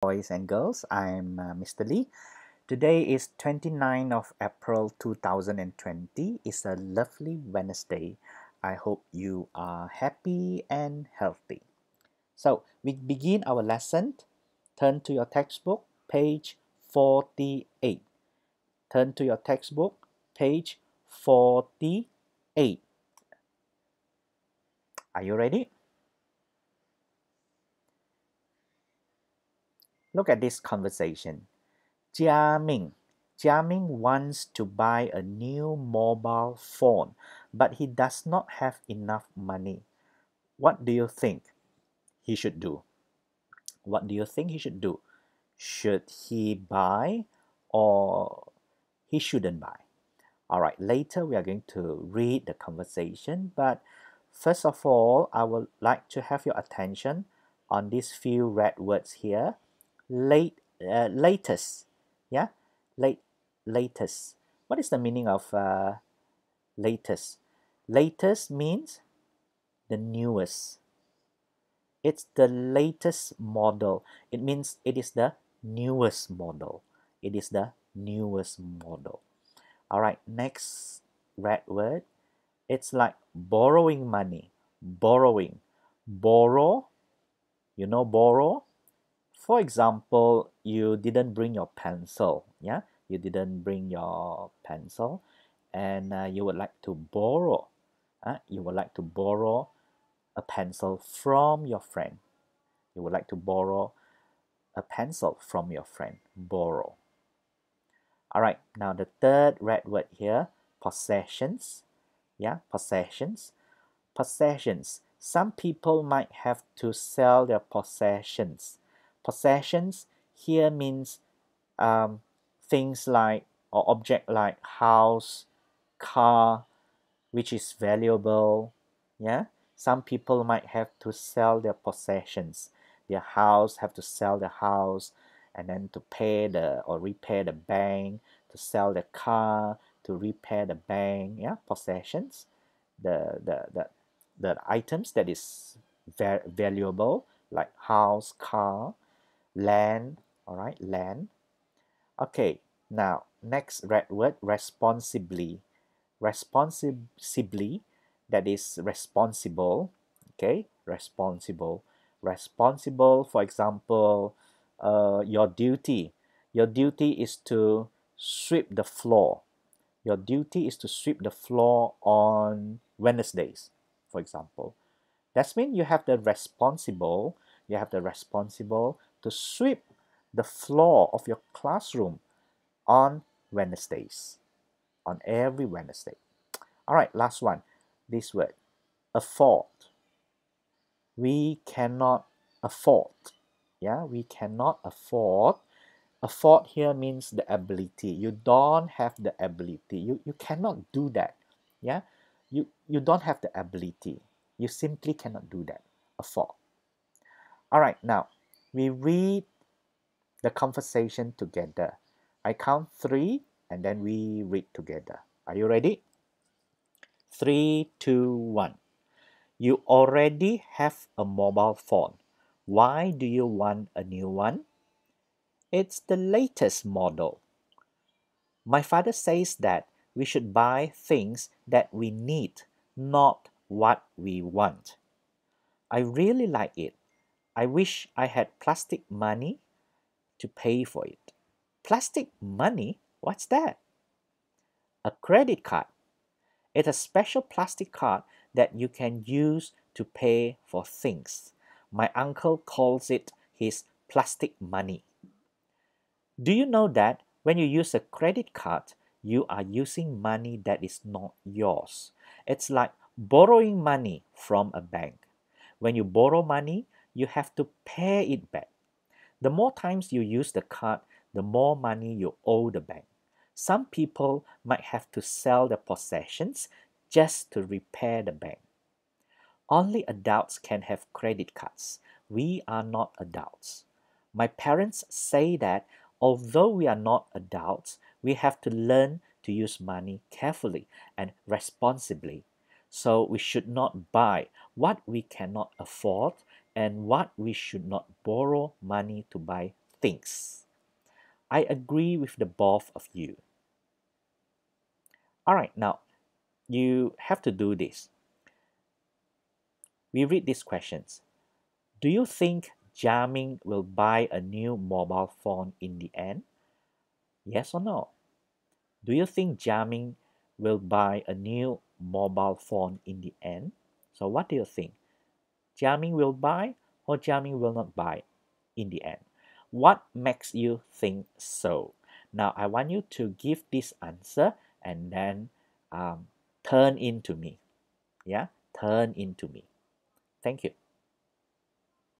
boys and girls. I'm uh, Mr. Lee. Today is 29 of April 2020. It's a lovely Wednesday. I hope you are happy and healthy. So we begin our lesson. Turn to your textbook, page 48. Turn to your textbook, page 48. Are you ready? Look at this conversation. Jia Ming. Jia Ming wants to buy a new mobile phone, but he does not have enough money. What do you think he should do? What do you think he should do? Should he buy or he shouldn't buy? All right, later we are going to read the conversation, but first of all, I would like to have your attention on these few red words here late uh, latest yeah late latest what is the meaning of uh, latest latest means the newest it's the latest model it means it is the newest model it is the newest model all right next red word it's like borrowing money borrowing borrow you know borrow for example you didn't bring your pencil Yeah, you didn't bring your pencil and uh, you would like to borrow uh, you would like to borrow a pencil from your friend you would like to borrow a pencil from your friend borrow all right now the third red word here possessions yeah possessions possessions some people might have to sell their possessions possessions here means um, things like or object like house, car, which is valuable. Yeah, some people might have to sell their possessions, their house, have to sell the house, and then to pay the or repair the bank, to sell the car, to repair the bank. Yeah, possessions, the the the, the items that is very valuable like house, car, land all right land okay now next red word responsibly responsibly that is responsible okay responsible responsible for example uh, your duty your duty is to sweep the floor your duty is to sweep the floor on wednesdays for example that's mean you have the responsible you have the responsible to sweep the floor of your classroom on Wednesdays, on every Wednesday. All right, last one, this word, afford. We cannot afford. Yeah, we cannot afford. Afford here means the ability. You don't have the ability. You, you cannot do that. Yeah, you, you don't have the ability. You simply cannot do that. Afford. All right, now we read the conversation together. I count three and then we read together. Are you ready? Three, two, one. You already have a mobile phone. Why do you want a new one? It's the latest model. My father says that we should buy things that we need, not what we want. I really like it. I wish I had plastic money to pay for it. Plastic money? What's that? A credit card. It's a special plastic card that you can use to pay for things. My uncle calls it his plastic money. Do you know that when you use a credit card, you are using money that is not yours? It's like borrowing money from a bank. When you borrow money, you have to pay it back. The more times you use the card, the more money you owe the bank. Some people might have to sell their possessions just to repair the bank. Only adults can have credit cards. We are not adults. My parents say that although we are not adults, we have to learn to use money carefully and responsibly. So we should not buy what we cannot afford and what we should not borrow money to buy things. I agree with the both of you. Alright, now you have to do this. We read these questions. Do you think Jamming will buy a new mobile phone in the end? Yes or no? Do you think Jamming will buy a new mobile phone in the end? So what do you think? Jiaming will buy or Jiaming will not buy in the end. What makes you think so? Now, I want you to give this answer and then um, turn into me. Yeah, turn into me. Thank you.